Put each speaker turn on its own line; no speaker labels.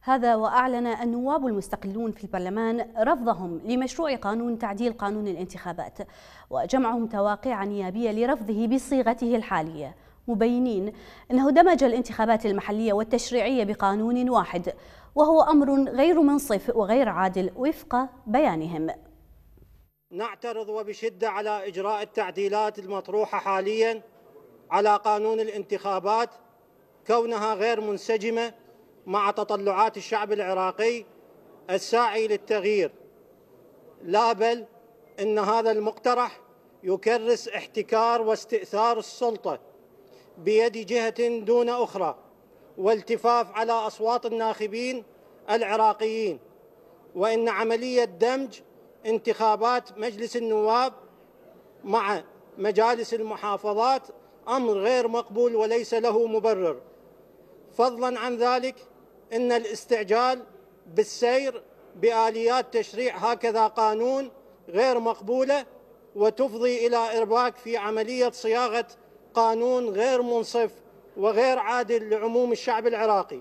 هذا وأعلن النواب المستقلون في البرلمان رفضهم لمشروع قانون تعديل قانون الانتخابات وجمعهم تواقيع نيابية لرفضه بصيغته الحالية مبينين أنه دمج الانتخابات المحلية والتشريعية بقانون واحد وهو أمر غير منصف وغير عادل وفق بيانهم
نعترض وبشدة على إجراء التعديلات المطروحة حاليا على قانون الانتخابات كونها غير منسجمة مع تطلعات الشعب العراقي الساعي للتغيير لا بل ان هذا المقترح يكرس احتكار واستئثار السلطه بيد جهه دون اخرى والتفاف على اصوات الناخبين العراقيين وان عمليه دمج انتخابات مجلس النواب مع مجالس المحافظات امر غير مقبول وليس له مبرر فضلا عن ذلك ان الاستعجال بالسير باليات تشريع هكذا قانون غير مقبوله وتفضي الى ارباك في عمليه صياغه قانون غير منصف وغير عادل لعموم الشعب العراقي